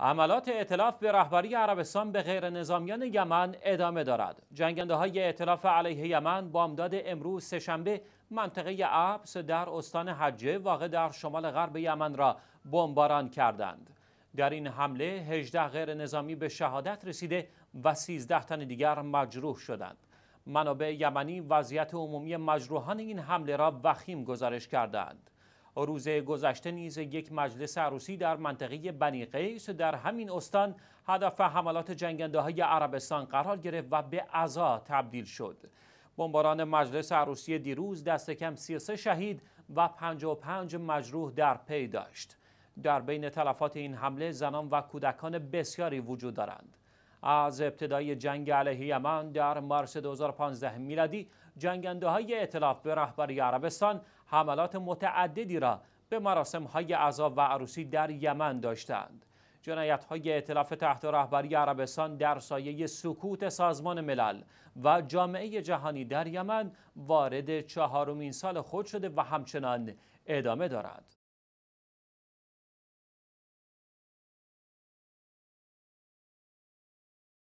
عملات اعتلاف به رهبری عربستان به غیر نظامیان یمن ادامه دارد. جنگنده های اعتلاف علیه یمن بامداد امروز سهشنبه منطقه عبس در استان حجه واقع در شمال غرب یمن را بمباران کردند. در این حمله 18 غیر نظامی به شهادت رسیده و 13 تن دیگر مجروح شدند. منابع یمنی وضعیت عمومی مجروحان این حمله را وخیم گزارش کردند. روز گذشته نیز یک مجلس عروسی در منطقه بنی قیس در همین استان هدف حملات جنگنده های عربستان قرار گرفت و به عزا تبدیل شد. بمباران مجلس عروسی دیروز دست کم 33 شهید و 55 مجروح در پی داشت. در بین تلفات این حمله زنان و کودکان بسیاری وجود دارند. از ابتدای جنگ علیه یمن در مارس 2015 میلادی جنگنده های اطلاف به رهبری عربستان حملات متعددی را به مراسم های عذاب و عروسی در یمن داشتند. جنایت های اعتلاف تحت رهبری عربستان در سایه سکوت سازمان ملل و جامعه جهانی در یمن وارد چهارمین سال خود شده و همچنان ادامه دارد.